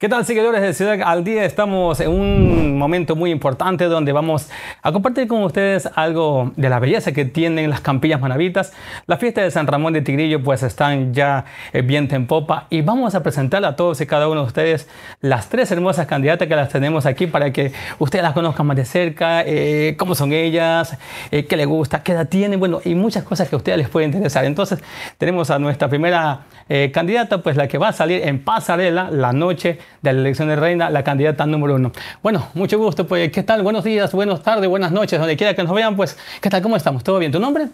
¿Qué tal seguidores de Ciudad al Día? Estamos en un momento muy importante donde vamos a compartir con ustedes algo de la belleza que tienen las campillas manavitas. La fiesta de San Ramón de Tigrillo pues están ya eh, bien en popa y vamos a presentar a todos y cada uno de ustedes las tres hermosas candidatas que las tenemos aquí para que ustedes las conozcan más de cerca, eh, cómo son ellas, eh, qué les gusta, qué edad tienen, bueno, y muchas cosas que a ustedes les puede interesar. Entonces tenemos a nuestra primera candidata pues la que va a salir en pasarela la noche de la elección de reina, la candidata número uno. Bueno, mucho gusto, pues, ¿qué tal? Buenos días, buenas tardes, buenas noches, donde quiera que nos vean, pues, ¿qué tal? ¿Cómo estamos? ¿Todo bien? ¿Tu nombre?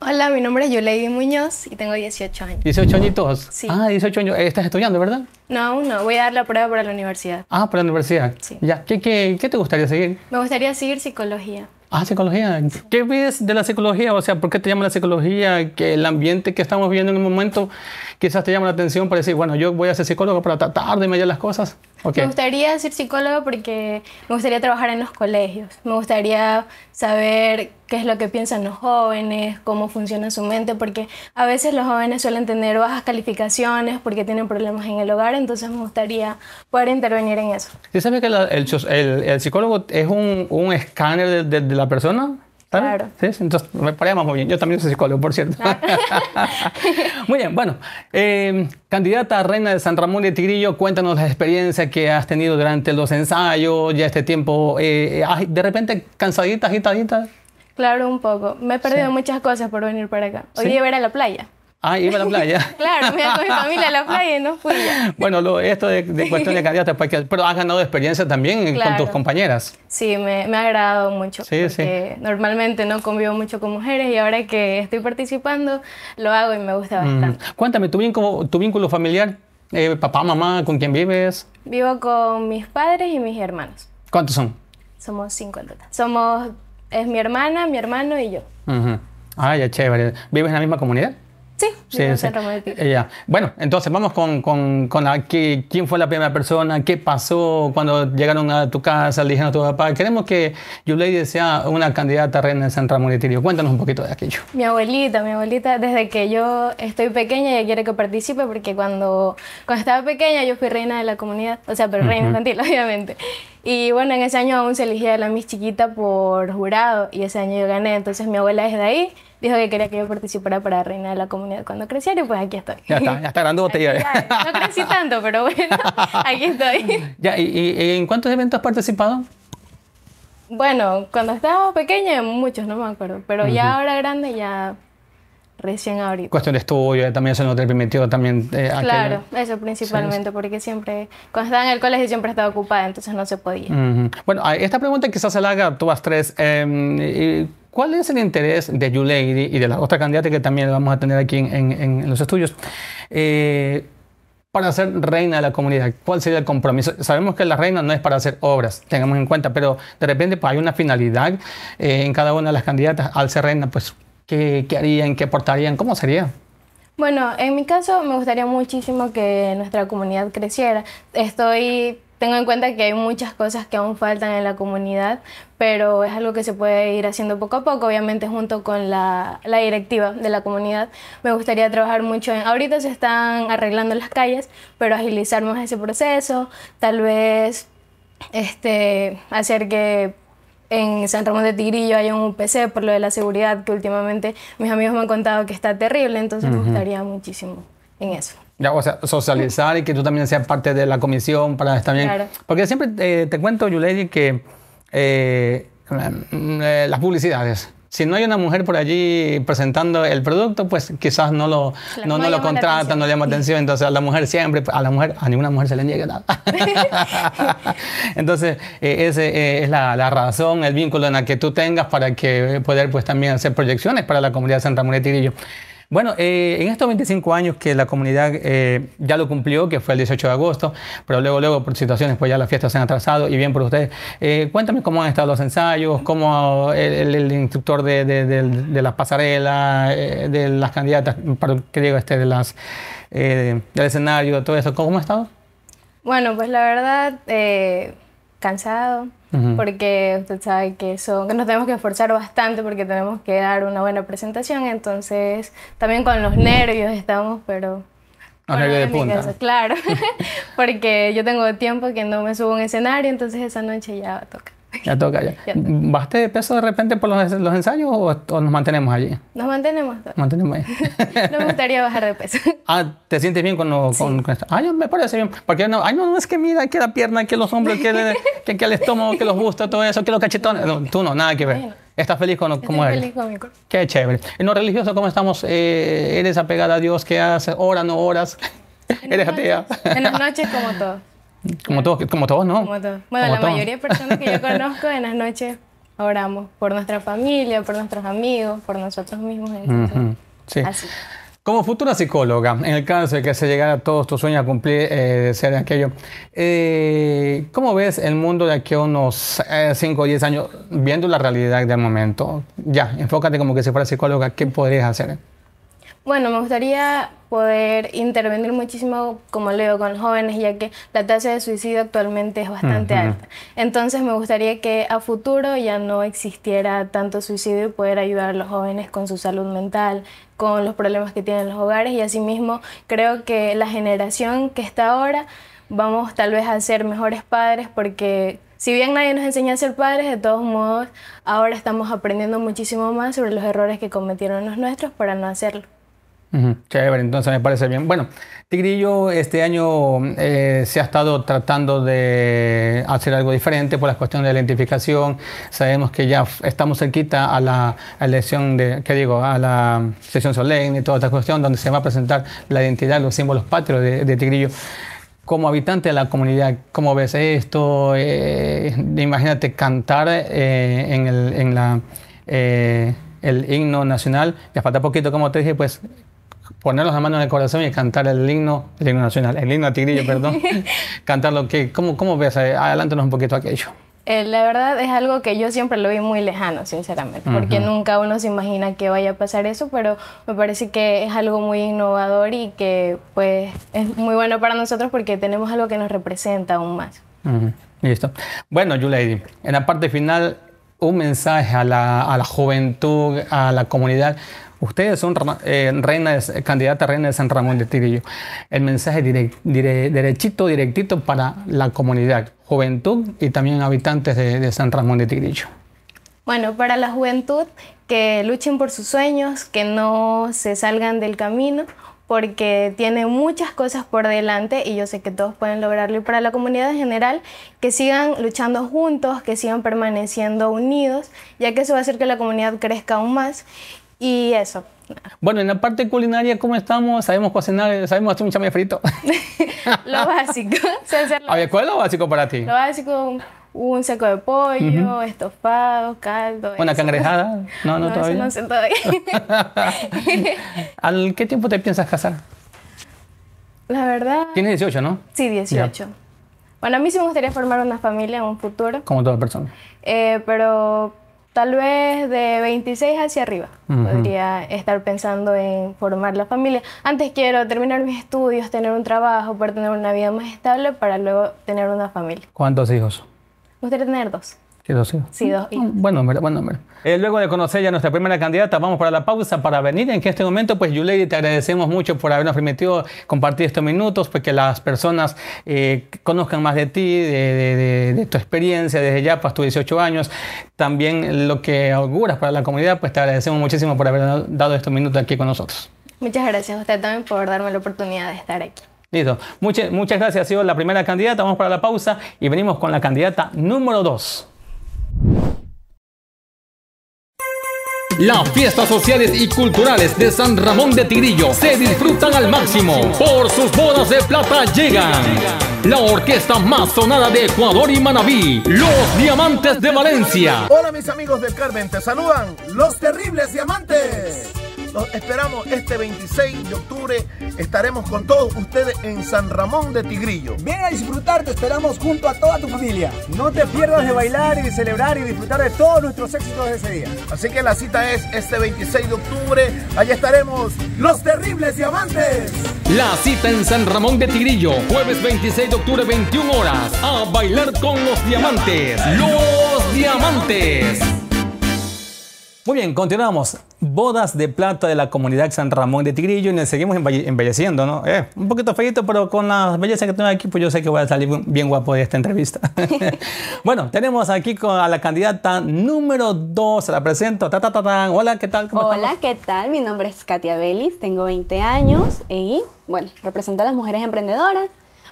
Hola, mi nombre es Yuleidy Muñoz y tengo 18 años. ¿18 añitos? Sí. Ah, 18 años. Eh, ¿Estás estudiando, verdad? No, aún no. Voy a dar la prueba para la universidad. Ah, para la universidad. Sí. Ya. ¿Qué, qué, qué te gustaría seguir? Me gustaría seguir psicología. Ah, psicología. ¿Qué ves de la psicología? O sea, ¿por qué te llama la psicología? Que el ambiente que estamos viviendo en el momento quizás te llama la atención para decir, bueno, yo voy a ser psicólogo para tratar de medir las cosas? Me gustaría ser psicólogo porque me gustaría trabajar en los colegios, me gustaría saber qué es lo que piensan los jóvenes, cómo funciona su mente, porque a veces los jóvenes suelen tener bajas calificaciones porque tienen problemas en el hogar, entonces me gustaría poder intervenir en eso. ¿Sabes que el, psicólogo es un, escáner de la persona? Claro. Entonces me muy bien. Yo también soy psicólogo, por cierto. Ah. muy bien, bueno. Eh, candidata a reina de San Ramón de Tigrillo, cuéntanos la experiencia que has tenido durante los ensayos, ya este tiempo. Eh, de repente, cansadita, agitadita. Claro, un poco. Me he perdido muchas cosas por venir para acá. Hoy iba a ver a la playa. Ah, iba a la playa. claro, me con mi familia a la playa no fui Bueno, esto de, cuestión de candidatos, pero has ganado experiencia también con tus compañeras. Sí, me, ha agradado mucho. Sí, sí. Normalmente no convivo mucho con mujeres y ahora que estoy participando lo hago y me gusta mm. bastante. Cuéntame, ¿tu vínculo, familiar? Eh, ¿Papá, mamá, con quién vives? Vivo con mis padres y mis hermanos. ¿Cuántos son? Somos cinco en Somos, es mi hermana, mi hermano y yo. Ah, ya chévere. ¿Vives en la misma comunidad? Sí, sí, sí. Eh, bueno, entonces vamos con, con, con quién fue la primera persona, qué pasó cuando llegaron a tu casa, le a tu papá, queremos que Yulei sea una candidata a reina de San Ramón de Cuéntanos un poquito de aquello. Mi abuelita, mi abuelita, desde que yo estoy pequeña ella quiere que participe porque cuando, cuando estaba pequeña yo fui reina de la comunidad, o sea, pero reina infantil, obviamente. Y bueno, en ese año aún se elegía la mis chiquita por jurado y ese año yo gané, entonces mi abuela de ahí dijo que quería que yo participara para Reina de la Comunidad cuando creciera y pues aquí estoy. Ya está, ya está grande botella. no crecí tanto, pero bueno, aquí estoy. Ya, ¿y, en cuántos eventos has participado? Bueno, cuando estaba pequeña, muchos, no me acuerdo, pero ya ahora grande ya recién abrí. Cuestión de estudio, también eso eh, no te permitió también... claro, eso principalmente, porque siempre, cuando estaba en el colegio siempre estaba ocupada, entonces no se podía. Bueno, esta pregunta quizás se la haga tú vas tres. Em, ¿Cuál es el interés de You Lady y de las otras candidata que también vamos a tener aquí en, los estudios? Eh, para ser reina de la comunidad? ¿Cuál sería el compromiso? Sabemos que la reina no es para hacer obras, tengamos en cuenta, pero de repente pues, hay una finalidad eh, en cada una de las candidatas al ser reina, pues ¿qué, harían? ¿Qué aportarían? ¿Cómo sería? Bueno, en mi caso me gustaría muchísimo que nuestra comunidad creciera. Estoy tengo en cuenta que hay muchas cosas que aún faltan en la comunidad, pero es algo que se puede ir haciendo poco a poco, obviamente junto con la, directiva de la comunidad. Me gustaría trabajar mucho en, ahorita se están arreglando las calles, pero agilizar más ese proceso, tal vez este, hacer que en San Ramón de Tigrillo haya un UPC por lo de la seguridad que últimamente mis amigos me han contado que está terrible, entonces me gustaría muchísimo en eso o sea, socializar y que tú también seas parte de la comisión para estar bien. Porque siempre eh, te, cuento, Yulei, que eh, eh, las publicidades. Si no hay una mujer por allí presentando el producto, pues quizás no lo, no, lo contratan, no le llama atención. Entonces a la mujer siempre, a la mujer, a ninguna mujer se le niega nada. Entonces e, esa e, es la, razón, el vínculo en la que tú tengas para que poder pues también hacer proyecciones para la comunidad de Santa María de bueno, eh, en estos 25 años que la comunidad eh, ya lo cumplió, que fue el 18 de agosto, pero luego, luego por situaciones, pues ya las fiestas se han atrasado y bien por ustedes. Eh, cuéntame cómo han estado los ensayos, cómo el, instructor de, de, de, las pasarelas, de las candidatas, para que digo, este, de las, del escenario, todo eso, ¿cómo ha estado? Bueno, pues la verdad, cansado porque usted sabe que, son, que nos tenemos que esforzar bastante porque tenemos que dar una buena presentación, entonces también con los nervios estamos, pero... Los nervios de punta. claro, porque yo tengo tiempo que no me subo a un escenario, entonces esa noche ya toca. Ya toca ya. ¿Baste de peso de repente por los, ensayos o, nos mantenemos allí? Nos mantenemos. Nos mantenemos allí. no me gustaría bajar de peso. Ah, ¿te sientes bien con, lo, sí. con, con esto? Ah, me parece bien. Porque no, ay, no, es que mira, que la pierna, que los hombros, que el, estómago, que los bustos, todo eso, que los cachetones. tú no, nada que ver. ¿Estás feliz con cómo eres? feliz con Qué chévere. En lo religioso, ¿cómo estamos? Eh, ¿Eres apegada a Dios? ¿Qué haces? ¿Horas, no horas? ¿Eres atea? En las noches como todo. Como todos, como todos, ¿no? Como todos. Bueno, la mayoría de personas que yo conozco en las noches oramos por nuestra familia, por nuestros amigos, por nosotros mismos. Sí. Como futura psicóloga, en el caso de que se llegara a todos tus sueños a cumplir, eh, ser aquello, eh, ¿cómo ves el mundo de aquí a unos 5 eh, o 10 años, viendo la realidad de momento? Ya, enfócate como que si fuera psicóloga, ¿qué podrías hacer? Bueno, me gustaría poder intervenir muchísimo, como leo, con los jóvenes, ya que la tasa de suicidio actualmente es bastante alta. Entonces, me gustaría que a futuro ya no existiera tanto suicidio y poder ayudar a los jóvenes con su salud mental, con los problemas que tienen los hogares y asimismo creo que la generación que está ahora vamos tal vez a ser mejores padres porque si bien nadie nos enseña a ser padres, de todos modos, ahora estamos aprendiendo muchísimo más sobre los errores que cometieron los nuestros para no hacerlo. Chévere, entonces me parece bien. Bueno, Tigrillo este año eh, se ha estado tratando de hacer algo diferente por las cuestiones de la identificación. Sabemos que ya estamos cerquita a la elección de, ¿qué digo? A la sesión solemne y toda esta cuestión donde se va a presentar la identidad, los símbolos patrios de, Tigrillo como habitante de la comunidad, ¿cómo ves esto? Eh, imagínate cantar eh, en, el, el, himno nacional. Ya falta poquito, como te dije, pues ...ponerlos las manos en el corazón y cantar el himno, el himno nacional, el himno a tigrillo, perdón, cantar lo que, ¿cómo, cómo ves? Eh, adelántanos un poquito aquello. Eh, la verdad es algo que yo siempre lo vi muy lejano, sinceramente, porque nunca uno se imagina que vaya a pasar eso, pero me parece que es algo muy innovador y que pues es muy bueno para nosotros porque tenemos algo que nos representa aún más. Listo. Bueno, Yulady, en la parte final, un mensaje a la, a la juventud, a la comunidad, Ustedes son eh, reina eh, candidata a reina de San Ramón de Tirillo. El mensaje derechito, directito para la comunidad, juventud y también habitantes de, de San Ramón de Tirillo. Bueno, para la juventud, que luchen por sus sueños, que no se salgan del camino, porque tiene muchas cosas por delante y yo sé que todos pueden lograrlo. Y para la comunidad en general, que sigan luchando juntos, que sigan permaneciendo unidos, ya que eso va a hacer que la comunidad crezca aún más y eso. Bueno, en la parte culinaria, ¿cómo estamos? Sabemos cocinar, sabemos hacer un chame frito. lo básico. ¿cuál es lo básico para ti? Lo básico, un seco de pollo, estofado, caldo. ¿Una cangrejada? No, no, todavía. no sé todavía. ¿Al qué tiempo te piensas casar? La verdad. Tienes 18, ¿no? Sí, 18. Bueno, a mí sí me gustaría formar una familia en un futuro. Como toda persona. Eh, pero tal vez de 26 hacia arriba podría estar pensando en formar la familia. Antes quiero terminar mis estudios, tener un trabajo, poder tener una vida más estable para luego tener una familia. ¿Cuántos hijos? Me gustaría tener dos. Sí, dos Sí, dos ah, Bueno, mira, bueno, eh, luego de conocer ya nuestra primera candidata, vamos para la pausa para venir. En este momento, pues, Yulei, te agradecemos mucho por habernos permitido compartir estos minutos, pues que las personas eh, conozcan más de ti, de, tu experiencia desde ya, pues, 18 años. También lo que auguras para la comunidad, pues te agradecemos muchísimo por haber dado estos minutos aquí con nosotros. Muchas gracias a usted también por darme la oportunidad de estar aquí. Listo. Muchas, muchas gracias. Ha sido la primera candidata. Vamos para la pausa y venimos con la candidata número 2. Las fiestas sociales y culturales de San Ramón de Tigrillo se disfrutan al máximo. Por sus bodas de plata llegan. La orquesta más sonada de Ecuador y Manabí, Los Diamantes de Valencia. Hola mis amigos del Carmen, te saludan los terribles diamantes. Los esperamos este 26 de octubre. Estaremos con todos ustedes en San Ramón de Tigrillo. Ven a disfrutar, te esperamos junto a toda tu familia. No te pierdas de bailar y de celebrar y disfrutar de todos nuestros éxitos de ese día. Así que la cita es este 26 de octubre. Allá estaremos los terribles diamantes. La cita en San Ramón de Tigrillo, jueves 26 de octubre, 21 horas. A bailar con los diamantes. Los diamantes. Muy bien, continuamos. Bodas de plata de la comunidad San Ramón de Tigrillo y nos seguimos embelleciendo, ¿no? Eh, un poquito feito, pero con la belleza que tengo aquí, pues yo sé que voy a salir bien guapo de esta entrevista. bueno, tenemos aquí a la candidata número 2, la presento. Hola, ¿qué tal? Hola, ¿qué tal? Mi nombre es Katia Belis, tengo 20 años y, bueno, represento a las mujeres emprendedoras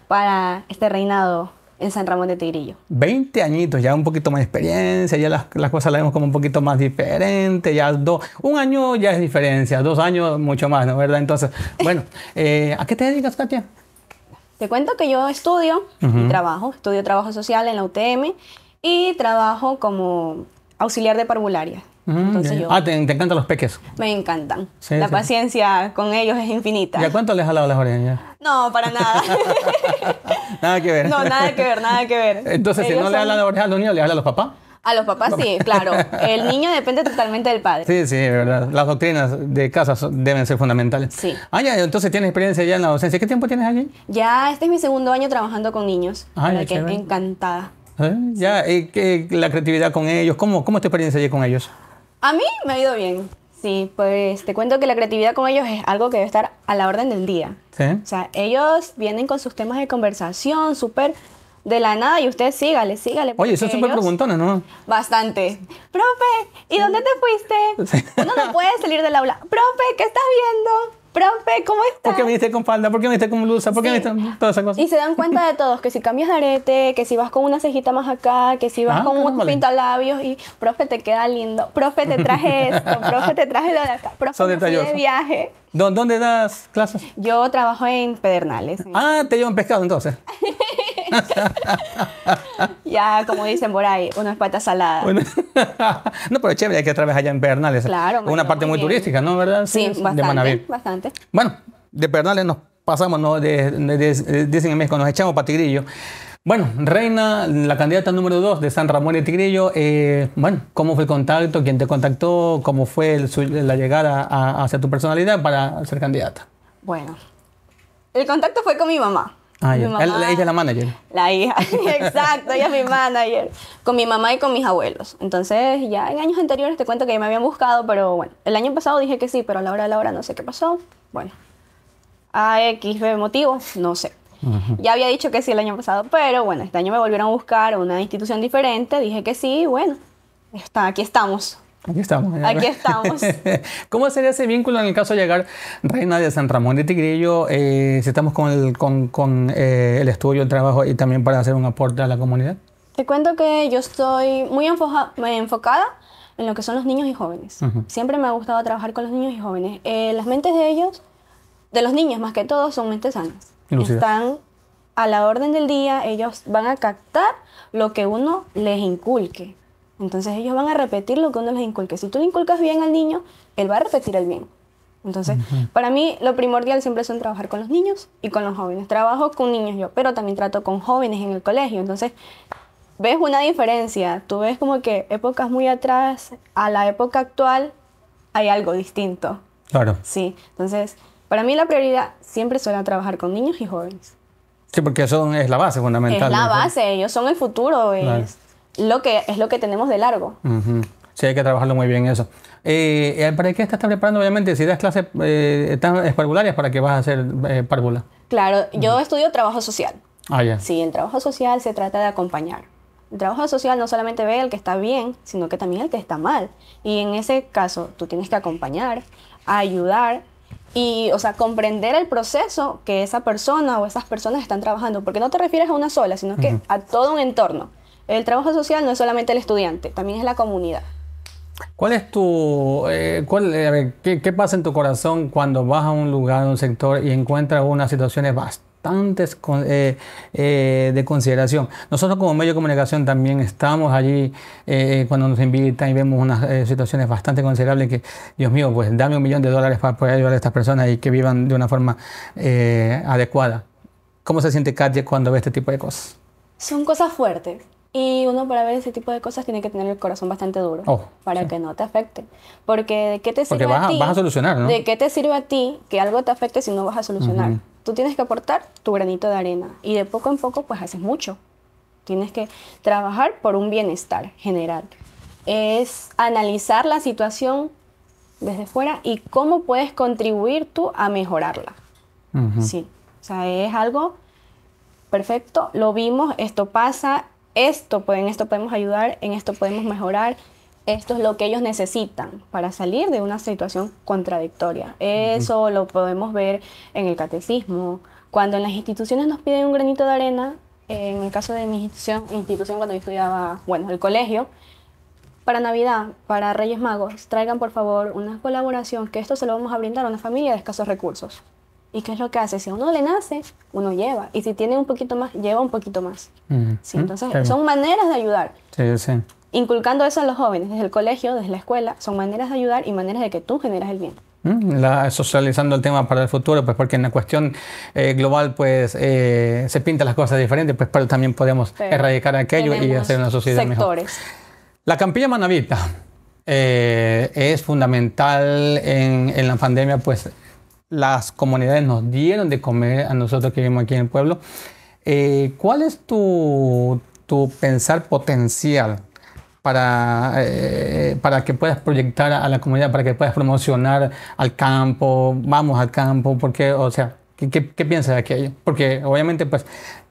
para este reinado en San Ramón de Tigrillo. 20 añitos, ya un poquito más de experiencia, ya las, cosas las vemos como un poquito más diferente, ya dos, un año ya es diferencia, dos años mucho más, ¿no? ¿Verdad? Entonces, bueno, eh, ¿a qué te dedicas, Katia? Te cuento que yo estudio y trabajo, estudio trabajo social en la UTM y trabajo como auxiliar de parvularia ah, te, encantan los peques. Me encantan. la paciencia con ellos es infinita. ¿Y a cuánto les jalado las orejas No, para nada. nada que ver. No, nada que ver, nada que ver. Entonces, si no le habla las orejas a los niños, le habla a los papás. A los papás sí, claro. El niño depende totalmente del padre. Sí, sí, es verdad. Las doctrinas de casa deben ser fundamentales. Sí. Ah, ya, entonces tienes experiencia ya en la docencia. ¿Qué tiempo tienes allí? Ya, este es mi segundo año trabajando con niños. Ah, ya, que encantada. Ya, y, la creatividad con ellos, ¿cómo, cómo es tu experiencia allí con ellos? A mí me ha ido bien. Sí, pues te cuento que la creatividad con ellos es algo que debe estar a la orden del día. ¿Sí? O sea, ellos vienen con sus temas de conversación súper de la nada y usted sígale, sígale. Oye, eso es súper preguntona, ¿no? Bastante. Profe, ¿y dónde te fuiste? No Uno no puede salir del aula. Profe, ¿qué estás viendo? profe, ¿cómo estás? ¿Por qué viniste con falda? ¿Por qué viniste con blusa? ¿Por qué viniste con todas esas cosas? Y se dan cuenta de todos, que si cambias de arete, que si vas con una cejita más acá, que si vas ah, con un vale. labios y, profe, te queda lindo, profe, te traje esto, profe, te traje lo de acá, profe, Son detallosos. de viaje. ¿Dónde das clases? Yo trabajo en Pedernales. ah, te llevan pescado entonces. ya, como dicen por ahí, unas patas saladas. no, pero chévere, hay que atravesar allá en Pernales. Claro, Una parte muy, turística, ¿no? ¿Verdad? Sí, bastante, bastante. Bueno, de Pernales nos pasamos, ¿no? dicen en México, nos echamos para Tigrillo. Bueno, Reina, la candidata número 2 de San Ramón de Tigrillo, eh, bueno, ¿cómo fue el contacto? ¿Quién te contactó? ¿Cómo fue la llegada hacia tu personalidad para ser candidata? Bueno, el contacto fue con mi mamá. Ah, es la manager. La hija, exacto, ella es mi manager. Con mi mamá y con mis abuelos. Entonces, ya en años anteriores te cuento que ya me habían buscado, pero bueno, el año pasado dije que sí, pero a la hora de la hora no sé qué pasó. Bueno, a X, B motivo, no sé. Ya había dicho que sí el año pasado, pero bueno, este año me volvieron a buscar una institución diferente, dije que sí, bueno, está, aquí estamos. Aquí estamos. ¿eh? Aquí estamos. ¿Cómo sería ese vínculo en el caso de llegar Reina de San Ramón de Tigrillo? Eh, si estamos con, el, con, eh, el estudio, el trabajo y también para hacer un aporte a la comunidad. Te cuento que yo estoy muy enfocada en lo que son los niños y jóvenes. Siempre me ha gustado trabajar con los niños y jóvenes. las mentes de ellos, de los niños más que todo, son mentes sanas. Están a la orden del día, ellos van a captar lo que uno les inculque. Entonces ellos van a repetir lo que uno les inculque. Si tú le inculcas bien al niño, él va a repetir el bien. Entonces, para mí lo primordial siempre son trabajar con los niños y con los jóvenes. Trabajo con niños yo, pero también trato con jóvenes en el colegio. Entonces, ves una diferencia. Tú ves como que épocas muy atrás a la época actual hay algo distinto. Claro. Sí, entonces, para mí la prioridad siempre suena trabajar con niños y jóvenes. Sí, porque eso es la base fundamental. Es la base, ellos son el futuro lo que es lo que tenemos de largo. Sí, hay que trabajarlo muy bien eso. Eh, eh, ¿Para qué estás preparando? Obviamente, si das clases eh, tan espargularias, ¿para qué vas a hacer eh, Claro, yo estudio trabajo social. Ah, ya. Sí, el trabajo social se trata de acompañar. El trabajo social no solamente ve al que está bien, sino que también al que está mal. Y en ese caso, tú tienes que acompañar, ayudar y, o sea, comprender el proceso que esa persona o esas personas están trabajando. Porque no te refieres a una sola, sino que a todo un entorno. El trabajo social no es solamente el estudiante, también es la comunidad. ¿Cuál es tu, eh, eh, qué, pasa en tu corazón cuando vas a un lugar, a un sector y encuentras unas situaciones bastante eh, de consideración? Nosotros como medio de comunicación también estamos allí cuando nos invitan y vemos unas situaciones bastante considerables que, Dios mío, pues dame un millón de dólares para poder ayudar a estas personas y que vivan de una forma adecuada. ¿Cómo se siente Katia cuando ve este tipo de cosas? Son cosas fuertes y uno para ver ese tipo de cosas tiene que tener el corazón bastante duro para que no te afecte. Porque de qué te sirve a ti, solucionar, De qué te sirve a ti que algo te afecte si no vas a solucionar. Tú tienes que aportar tu granito de arena y de poco en poco pues haces mucho. Tienes que trabajar por un bienestar general. Es analizar la situación desde fuera y cómo puedes contribuir tú a mejorarla. Sí, o sea, es algo perfecto, lo vimos, esto pasa, esto, en esto podemos ayudar, en esto podemos mejorar, esto es lo que ellos necesitan para salir de una situación contradictoria. Eso lo podemos ver en el catecismo. Cuando en las instituciones nos piden un granito de arena, en el caso de mi institución, institución cuando yo estudiaba, bueno, el colegio, para Navidad, para Reyes Magos, traigan por favor una colaboración, que esto se lo vamos a brindar a una familia de escasos recursos. ¿Y qué es lo que hace? Si a uno le nace, uno lleva. Y si tiene un poquito más, lleva un poquito más. Entonces, son maneras de ayudar. Inculcando eso a los jóvenes desde el colegio, desde la escuela, son maneras de ayudar y maneras de que tú generas el bien. socializando el tema para el futuro, pues porque en la cuestión eh, global pues eh, se pintan las cosas diferentes, pues pero también podemos erradicar aquello y hacer una sociedad sectores. La campilla manavita eh, es fundamental en, en la pandemia, pues las comunidades nos dieron de comer a nosotros que vivimos aquí en el pueblo. Eh, ¿Cuál es tu, tu, pensar potencial para, eh, para que puedas proyectar a la comunidad, para que puedas promocionar al campo, vamos al campo? Porque, o sea, ¿qué, qué, piensas de aquello? Porque obviamente, pues,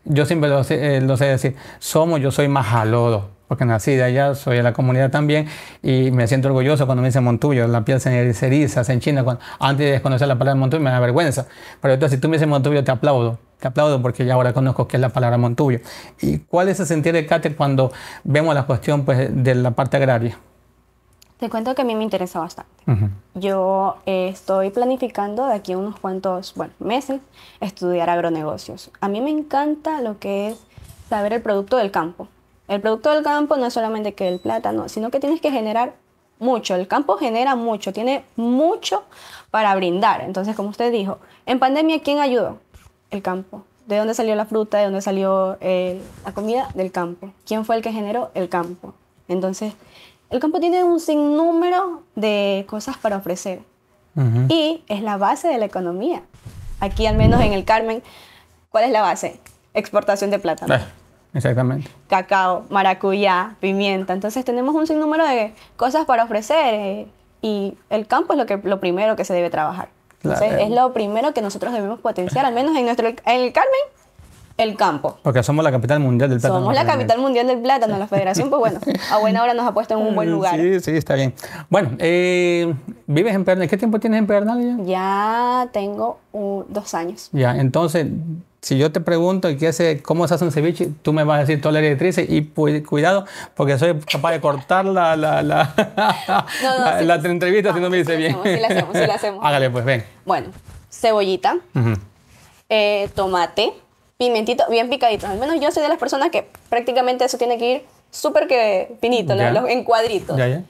yo siempre lo sé, eh, lo sé decir, somos, yo soy majalodo porque nací de allá, soy de la comunidad también, y me siento orgulloso cuando me dicen Montuyo, la piel se, cerizas eriza, china cuando, antes de desconocer la palabra Montuyo me da vergüenza, pero entonces si tú me dices Montuyo te aplaudo, te aplaudo porque ya ahora conozco qué es la palabra Montuyo. ¿Y cuál es el sentir de Cate cuando vemos la cuestión pues, de la parte agraria? Te cuento que a mí me interesa bastante. Yo eh, estoy planificando de aquí a unos cuantos bueno, meses estudiar agronegocios. A mí me encanta lo que es saber el producto del campo el producto del campo no es solamente que el plátano, sino que tienes que generar mucho. El campo genera mucho, tiene mucho para brindar. Entonces, como usted dijo, en pandemia, ¿quién ayudó? El campo. ¿De dónde salió la fruta? ¿De dónde salió eh, la comida? Del campo. ¿Quién fue el que generó? El campo. Entonces, el campo tiene un sinnúmero de cosas para ofrecer. Y es la base de la economía. Aquí, al menos en el Carmen, ¿cuál es la base? Exportación de plátano. Eh, Exactamente. Cacao, maracuyá, pimienta. Entonces tenemos un sinnúmero de cosas para ofrecer eh, y el campo es lo, que, lo primero que se debe trabajar. Entonces, es lo primero que nosotros debemos potenciar, al menos en nuestro... En el Carmen el campo. Porque somos la capital mundial del plátano. Somos la eh, capital mundial del plátano. La federación, pues bueno, a buena hora nos ha puesto en un buen lugar. Sí, sí, está bien. Bueno, eh, ¿vives en Pernal? ¿Qué tiempo tienes en Pernal ya? Ya tengo dos años. Ya, entonces, si yo te pregunto qué cómo se hace un ceviche, tú me vas a decir toda la y y cuidado, porque soy capaz de cortar la, la, la, entrevista si no ah, me dice bien. sí, la hacemos, sí, la hacemos. Hágale, pues ven. Bueno, cebollita, eh, tomate pimentito bien picadito. Al menos yo soy de las personas que prácticamente eso tiene que ir súper que pinito, ¿no? Los, en cuadritos. Ya, ya.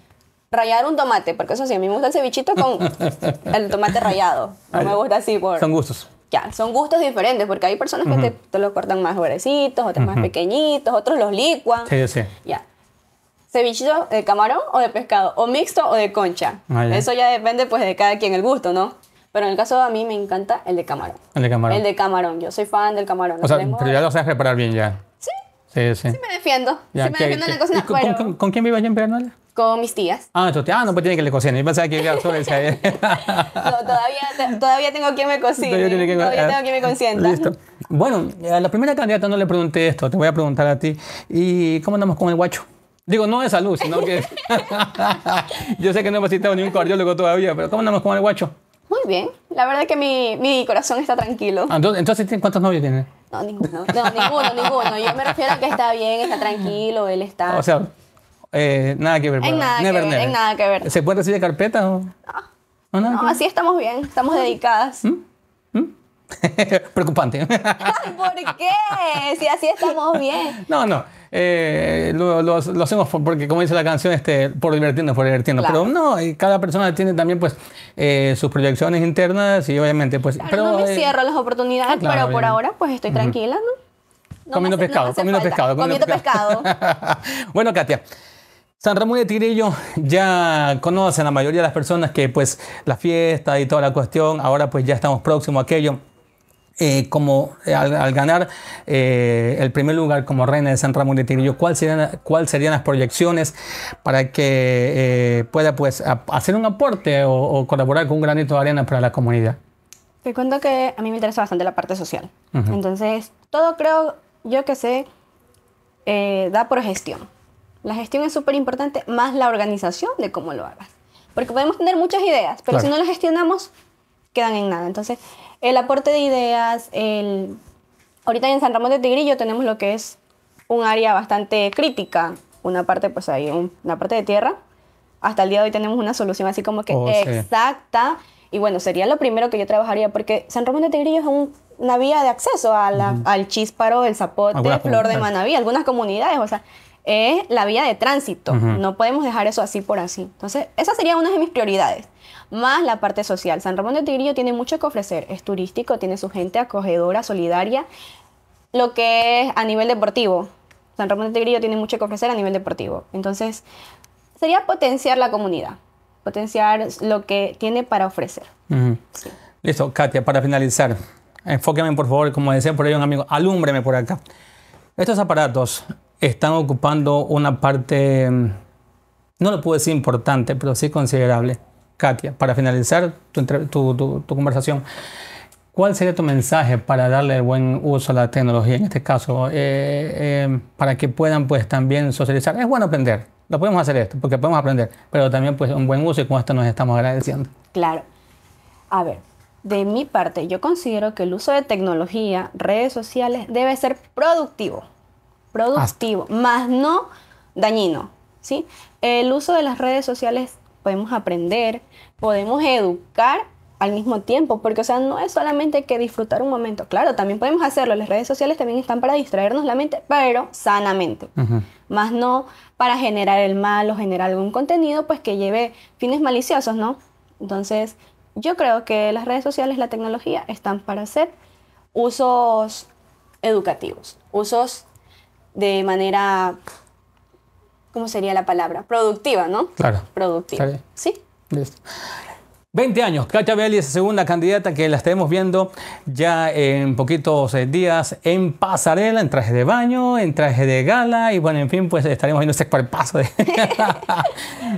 Rayar un tomate, porque eso sí, a mí me gusta el cevichito con el tomate rayado. No ah, me gusta así por... Son gustos. Ya, son gustos diferentes, porque hay personas que te, los cortan más gruesitos, otros más pequeñitos, otros los licuan. Sí, sí. Ya. ¿Cevichito de camarón o de pescado? ¿O mixto o de concha? Ah, eso ya depende pues de cada quien el gusto, ¿no? Pero en el caso de a mí me encanta el de camarón. El de camarón. El de camarón. Yo soy fan del camarón. O sea, pero ya lo sabes reparar bien ya. Sí. Sí, sí. Sí me defiendo. Ya, sí me defiendo en la cocina. Con, con, quién vives allá en Pedernales? Con mis tías. Ah, entonces. Ah, no, pues tiene que le cocinar. Yo pensaba que iba sobre el No, todavía, todavía tengo quien me cocine. Todavía, ah, tengo quien me consienta. Listo. Bueno, a la primera candidata no le pregunté esto. Te voy a preguntar a ti. ¿Y cómo andamos con el guacho? Digo, no de salud, sino que... Yo sé que no citado ni un cardiólogo todavía, pero ¿cómo andamos con el guacho? Muy bien. La verdad es que mi, mi corazón está tranquilo. Ah, entonces, ¿cuántos novios tienes? No, ninguno. No, ninguno, ninguno. Yo me refiero a que está bien, está tranquilo, él está. O sea, eh, nada que ver. En nada, que ver nada que ver. ¿Se puede decir de carpeta o.? No. No, así estamos bien, estamos ah. dedicadas. ¿Mm? ¿Mm? Preocupante. ¿Por qué? Si así estamos bien. No, no. Eh, lo, hacemos porque, como dice la canción, este, por divertirnos, por divertirnos. Pero no, cada persona tiene también pues eh, sus proyecciones internas y obviamente pues... no me eh, cierro las oportunidades, pero por ahora pues estoy tranquila, ¿no? comiendo, pescado, comiendo pescado, comiendo pescado, bueno, Katia. San Ramón de Tirillo ya conocen la mayoría de las personas que pues la fiesta y toda la cuestión, ahora pues ya estamos próximos a aquello. Eh, como eh, al, ganar eh, el primer lugar como reina de San Ramón de Tirillo, ¿cuáles serían, serían las proyecciones para que pueda pues, hacer un aporte o, colaborar con un granito de arena para la comunidad? Te cuento que a mí me interesa bastante la parte social. Entonces, todo creo yo que sé, da por gestión. La gestión es súper importante, más la organización de cómo lo hagas. Porque podemos tener muchas ideas, pero si no las gestionamos, quedan en nada. Entonces, el aporte de ideas, el... ahorita en San Ramón de Tigrillo tenemos lo que es un área bastante crítica, una parte pues hay una parte de tierra, hasta el día de hoy tenemos una solución así como que oh, exacta y bueno, sería lo primero que yo trabajaría porque San Ramón de Tigrillo es una vía de acceso a la, al Chisparo, el Zapote, Flor de Manaví, algunas comunidades, o sea, es la vía de tránsito. No podemos dejar eso así por así. Entonces, esa sería una de mis prioridades. Más la parte social. San Ramón de Tigrillo tiene mucho que ofrecer. Es turístico, tiene su gente acogedora, solidaria. Lo que es a nivel deportivo. San Ramón de Tigrillo tiene mucho que ofrecer a nivel deportivo. Entonces, sería potenciar la comunidad. Potenciar lo que tiene para ofrecer. Listo, Katia, para finalizar. Enfóqueme, por favor, como decía por ahí un amigo, alúmbreme por acá. Estos aparatos, están ocupando una parte, mm, no lo puedo decir importante, pero sí considerable. Katia, para finalizar tu, tu, tu, conversación, ¿cuál sería tu mensaje para darle buen uso a la tecnología en este caso? Eh, eh, para que puedan pues también socializar. Es bueno aprender, lo podemos hacer esto, porque podemos aprender, pero también pues un buen uso y con esto nos estamos agradeciendo. Claro. A ver, de mi parte, yo considero que el uso de tecnología, redes sociales, debe ser productivo productivo, más no dañino. ¿sí? El uso de las redes sociales podemos aprender, podemos educar al mismo tiempo, porque o sea, no es solamente que disfrutar un momento, claro, también podemos hacerlo, las redes sociales también están para distraernos la mente, pero sanamente, más no para generar el mal o generar algún contenido pues que lleve fines maliciosos, ¿no? Entonces, yo creo que las redes sociales, la tecnología, están para hacer usos educativos, usos de manera, ¿cómo sería la palabra? Productiva, ¿no? Claro. Productiva. Sí. Listo. 20 años, Cacha Belli es la segunda candidata que la estaremos viendo ya en poquitos eh, días en pasarela, en traje de baño, en traje de gala y bueno, en fin, pues estaremos viendo ese cuerpazo paso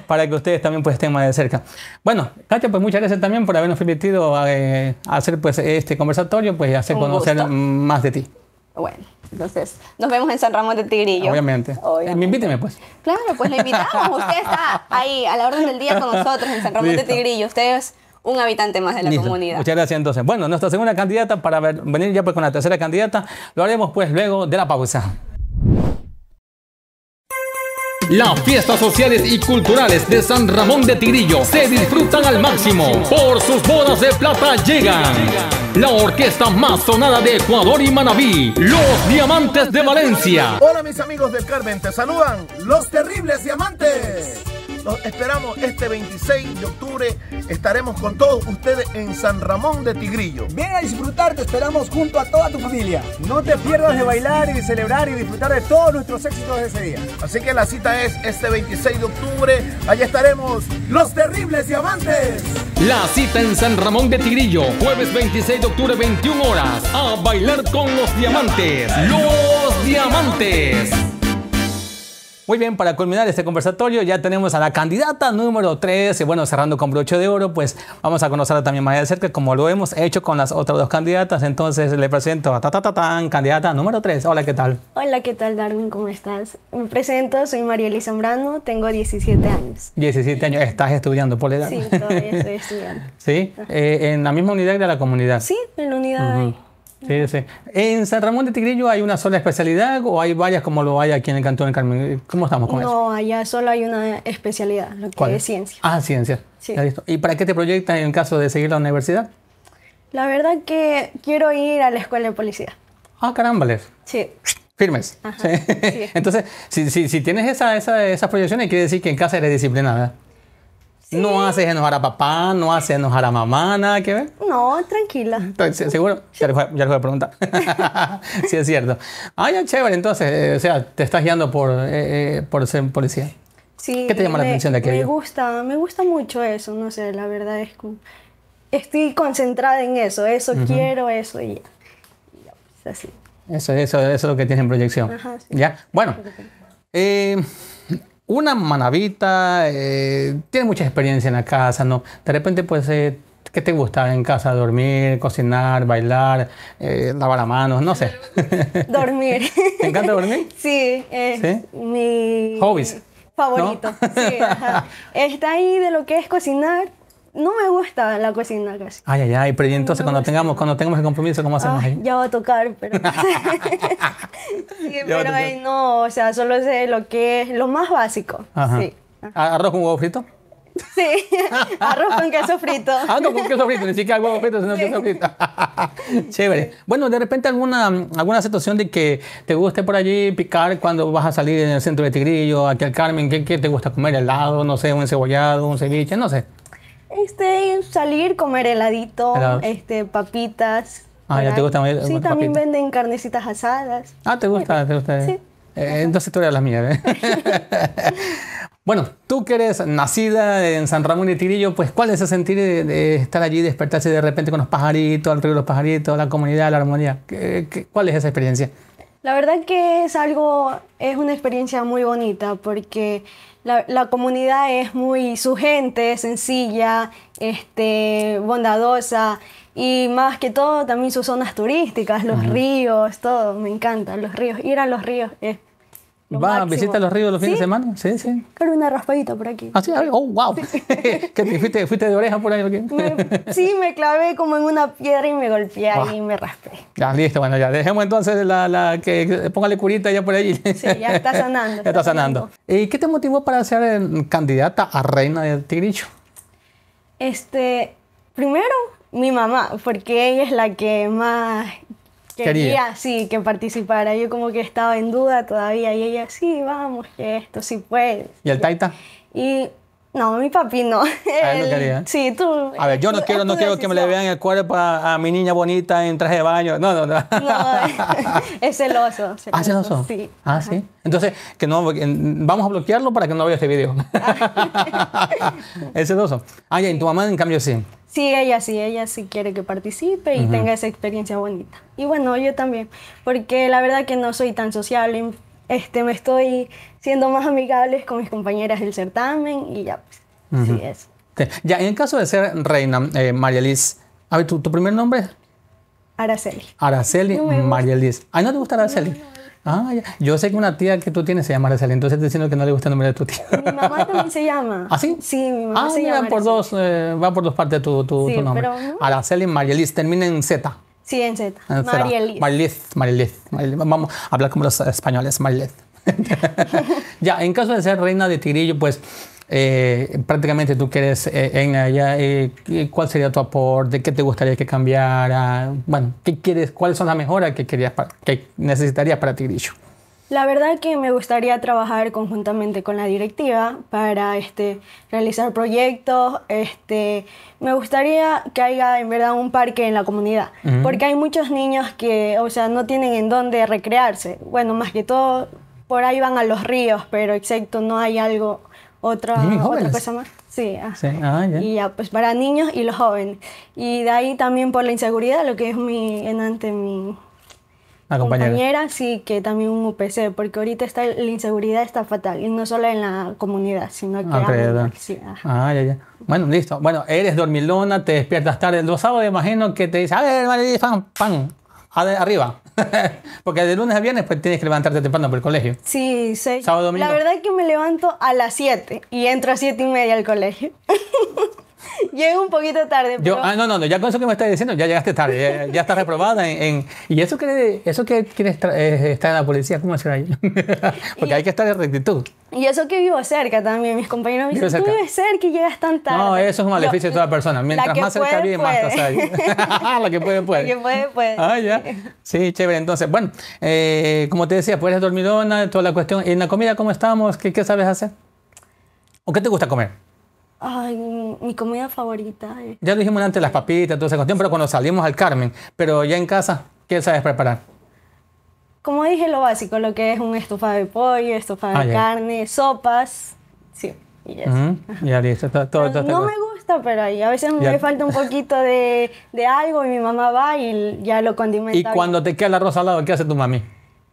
para que ustedes también pues estén más de cerca. Bueno, Cacha, pues muchas gracias también por habernos permitido eh, hacer pues este conversatorio, pues hacer conocer más de ti. Bueno. Entonces, nos vemos en San Ramón de Tigrillo. Obviamente. Eh, invíteme, pues. Claro, pues lo invitamos. Usted está ahí, a la orden del día con nosotros en San Ramón de Tigrillo. Usted es un habitante más de la comunidad. Muchas gracias, entonces. Bueno, nuestra segunda candidata, para venir ya pues con la tercera candidata, lo haremos pues luego de la pausa. Las fiestas sociales y culturales de San Ramón de Tigrillo se disfrutan al máximo. Por sus bodas de plata llegan. La orquesta más sonada de Ecuador y Manabí, Los Diamantes de Valencia. Hola mis amigos del Carmen, te saludan los terribles diamantes. Nos esperamos este 26 de octubre. Estaremos con todos ustedes en San Ramón de Tigrillo. Ven a disfrutar, te esperamos junto a toda tu familia. No te pierdas de bailar y de celebrar y disfrutar de todos nuestros éxitos de ese día. Así que la cita es este 26 de octubre. Allí estaremos los terribles diamantes. La cita en San Ramón de Tigrillo, jueves 26 de octubre, 21 horas. A bailar con los diamantes. Los diamantes. Muy bien, para culminar este conversatorio ya tenemos a la candidata número 3 y bueno, cerrando con broche de oro, pues vamos a conocerla también más de cerca como lo hemos hecho con las otras dos candidatas. Entonces le presento a ta-ta-ta-tan, candidata número 3. Hola, ¿qué tal? Hola, ¿qué tal Darwin? ¿Cómo estás? Me presento, soy Mariela Zambrano, tengo 17 años. 17 años, estás estudiando por edad. Sí, todavía estoy estudiando. ¿Sí? Eh, ¿En la misma unidad de la comunidad? Sí, en la unidad. Sí, sí. ¿En San Ramón de Tigrillo hay una sola especialidad o hay varias como lo hay aquí en el Cantón de Carmen? ¿Cómo estamos con eso? No, allá solo hay una especialidad, lo que es ciencia. Ah, ciencia. Sí. ¿Y para qué te proyectas en caso de seguir la universidad? La verdad que quiero ir a la escuela de policía. Ah, carambales. Sí. Firmes. Ajá, sí. Entonces, si, tienes esa, esas proyecciones, quiere decir que en casa eres disciplinada. No haces enojar a papá, no haces enojar a mamá, nada que ver. No, tranquila. ¿Seguro? Ya les voy a, preguntar. sí, es cierto. Ah, ya chévere, entonces, eh, o sea, te estás guiando por, eh, eh, por ser policía. Sí. ¿Qué te llama la atención de aquello? Me gusta, me gusta mucho eso, no sé, la verdad es que estoy concentrada en eso, eso quiero, eso y ya. Pues, eso, eso, eso es lo que tienes en proyección. Ajá, ¿Ya? Bueno, eh, una manavita, eh, tiene mucha experiencia en la casa, ¿no? De repente puede eh, ser ¿Qué te gusta en casa? ¿Dormir, cocinar, bailar, eh, lavar a manos? No sé. Dormir. ¿Te encanta dormir? Sí. Es Mi Hobbies. Favorito. Sí, Está ahí de lo que es cocinar, no me gusta la cocina casi. Ay, ay, ay, pero entonces cuando, tengamos, cuando tengamos el compromiso, ¿cómo hacemos ah, ahí? Ya va a tocar, pero... pero ahí no, o sea, solo sé lo que es lo más básico. Ajá. Ah, ¿Arroz con huevo frito? Sí, arroz con queso frito. arroz ah, con queso frito, ni siquiera huevo frito, sino queso frito. Chévere. Bueno, de repente alguna, alguna situación de que te guste por allí picar cuando vas a salir en el centro de Tigrillo, aquí al Carmen, ¿qué, qué te gusta comer? ¿Helado, no sé, un cebollado, un ceviche, no sé? Este, salir, comer heladito, este, papitas. Ah, ya te gusta Sí, también venden carnecitas asadas. Ah, ¿te gusta? ¿Te gusta? Sí. Eh, entonces tú eres las mías. ¿eh? bueno, tú que eres nacida en San Ramón de Tirillo, pues ¿cuál es ese sentir de, estar allí, despertarse de repente con los pajaritos, el río de los pajaritos, la comunidad, la armonía? cuál es esa experiencia? La verdad que es algo, es una experiencia muy bonita porque la, comunidad es muy su gente, sencilla, este, bondadosa y más que todo también sus zonas turísticas, los ríos, todo, me encantan los ríos, ir a los ríos es ¿Va, a visita los ríos los fines de semana? Sí, sí. Claro, una raspadita por aquí. ¿Ah, sí? Oh, wow. fuiste, de oreja por ahí? sí, me clavé como en una piedra y me golpeé ahí y ah. me raspé. Ya, listo, bueno, ya. Dejemos entonces la, la que póngale curita ya por ahí. Sí, ya está sanando. ya está, sanando. ¿Y qué te motivó para ser eh, candidata a reina del Tigricho? Este, primero, mi mamá, porque ella es la que más quería, sí, que participara. Yo como que estaba en duda todavía y ella, sí, vamos, que esto sí puede. ¿Y el Taita? Y no, mi papi no. A Sí, tú. A ver, yo no quiero, no quiero que me le vean el cuerpo a, mi niña bonita en traje de baño. No, no, no. no es celoso, ah, celoso. ¿Ah, celoso? Sí. Ah, sí. Entonces, que no, mm, vamos a bloquearlo para que no vea este video. es celoso. Ah, y tu mamá, en cambio, sí. Sí, ella sí, ella sí quiere que participe y tenga esa experiencia bonita. Y bueno, yo también, porque la verdad que no soy tan sociable, este, me estoy siendo más amigables con mis compañeras del certamen y ya, pues, así es. Ya, en caso de ser reina, eh, a ver, ¿tu, primer nombre? Araceli. Araceli, no María no te gusta Araceli? ah, ya. Yo sé que una tía que tú tienes se llama Araceli, entonces te diciendo que no le gusta el nombre de tu tía. Mi mamá también se llama. ¿Ah, sí? Sí, mi mamá ah, se llama. Por dos, eh, va por dos partes tu, tu, nombre. Pero, Araceli, María termina en Z. Sí, en Z. Ah, Vamos a hablar como los españoles, Marieliz. ya, en caso de ser reina de Tigrillo, pues eh, prácticamente tú quieres eh, en ella, eh, ¿cuál sería tu aporte? ¿Qué te gustaría que cambiara? Bueno, ¿qué quieres? ¿Cuáles son las mejoras que, querías que necesitarías para Tigrillo? La verdad que me gustaría trabajar conjuntamente con la directiva para este, realizar proyectos. Este, me gustaría que haya en verdad un parque en la comunidad, porque hay muchos niños que, o sea, no tienen en dónde recrearse. Bueno, más que todo por ahí van a los ríos, pero excepto no hay algo otra, cosa más. Sí, Ah, ah pues para niños y los jóvenes. Y de ahí también por la inseguridad, lo que es mi, en ante mi compañera. sí, que también un UPC, porque ahorita está, la inseguridad está fatal, y no solo en la comunidad, sino que en la Ah, Bueno, listo. Bueno, eres dormilona, te despiertas tarde. Los sábados imagino que te dice, a ver, pan, pan, arriba. Porque de lunes a viernes pues, tienes que levantarte temprano por el colegio. Sí, sí. Sábado, La verdad es que me levanto a las 7 y entro a 7 y media al colegio. Llego un poquito tarde. Pero... ah, no, no, no, ya con eso que me estás diciendo, ya llegaste tarde, ya, está estás reprobada en, Y eso que, eso que quieres eh, estar en la policía, ¿cómo será Porque hay que estar en rectitud. Y eso que vivo cerca también, mis compañeros me dicen, tú vives cerca y llegas tan tarde. No, eso es un maleficio de toda persona, mientras más cerca vives, más estás ahí. la que puede, puede. La que puede, puede. Ah, ya. Sí, chévere, entonces, bueno, eh, como te decía, puedes dormir dormidona, toda la cuestión. ¿Y en la comida cómo estamos? qué sabes hacer? ¿O qué te gusta comer? Ay, mi comida favorita. Eh. Ya lo dijimos antes, las papitas, toda esa cuestión, pero cuando salimos al Carmen, pero ya en casa, ¿qué sabes preparar? Como dije, lo básico, lo que es un estofado de pollo, estofado de ah, carne, sopas, sí, y ya. Ya listo, todo, No me gusta, pero a veces me falta un poquito de, algo y mi mamá va y ya lo condimenta. ¿Y cuando te queda el arroz al lado, qué hace tu mami?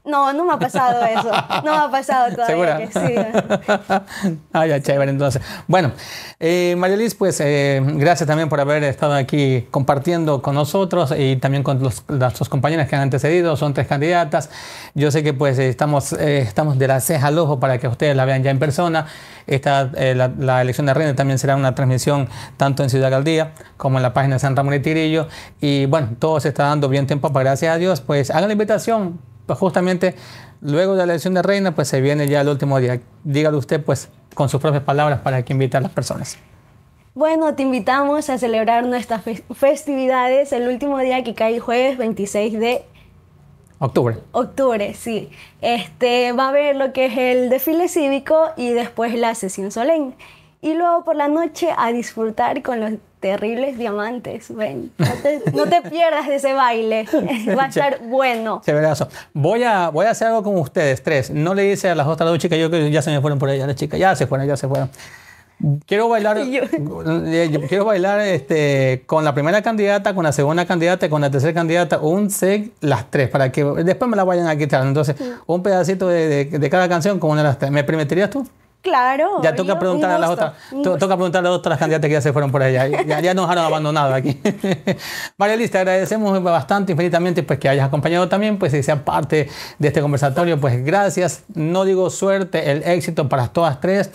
No, no me ha pasado eso. No me ha pasado todavía. entonces. Bueno, eh, Liz, pues eh, gracias también por haber estado aquí compartiendo con nosotros y también con los, dos compañeras que han antecedido. Son tres candidatas. Yo sé que pues eh, estamos, eh, estamos de la ceja al ojo para que ustedes la vean ya en persona. Esta, la, elección de Reina también será una transmisión tanto en Ciudad Galdía como en la página de San Ramón y Tirillo. Y bueno, todo se está dando bien tiempo, para gracias a Dios. Pues hagan la invitación pues, justamente luego de la elección de reina, pues se viene ya el último día. Dígale usted, pues, con sus propias palabras para que invitar a las personas. Bueno, te invitamos a celebrar nuestras festividades el último día que cae jueves 26 de Octubre. Octubre, sí. Este va a haber lo que es el desfile cívico y después la sesión solemne. Y luego por la noche a disfrutar con los terribles diamantes. Ven, no te, pierdas de ese baile. Va a estar bueno. Voy a, voy a hacer algo con ustedes, tres. No le dice a las otras dos chicas, yo que ya se me fueron por allá las chicas. Ya se fueron, ya se fueron. Quiero bailar, eh, quiero bailar este, con la primera candidata, con la segunda candidata, con la tercera candidata, un seg las tres, para que después me la vayan a quitar. Entonces, un pedacito de, cada canción como una de las tres. ¿Me permitirías tú? claro. Ya toca preguntar, a las otras, toca preguntar a las otras candidatas que ya se fueron por allá. Ya, nos han abandonado aquí. María Lista, agradecemos bastante, infinitamente, pues que hayas acompañado también, pues y sea parte de este conversatorio. Pues gracias. No digo suerte, el éxito para todas tres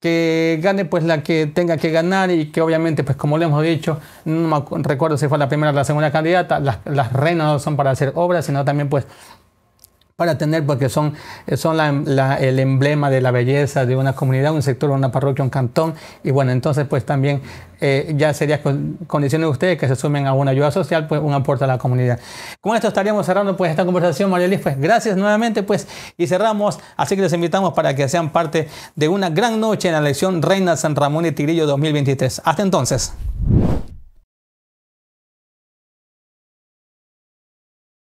que gane pues la que tenga que ganar y que obviamente pues como le hemos dicho, no recuerdo si fue la primera o la segunda candidata, las, las reinas no son para hacer obras, sino también pues para tener, porque son, eh, son el emblema de la belleza de una comunidad, un sector, una parroquia, un cantón. Y bueno, entonces pues también eh, ya sería condición de ustedes que se sumen a una ayuda social, pues un aporte a la comunidad. Con esto estaríamos cerrando pues esta conversación, María Liz, pues gracias nuevamente pues y cerramos, así que les invitamos para que sean parte de una gran noche en la elección Reina San Ramón y Tigrillo 2023. Hasta entonces.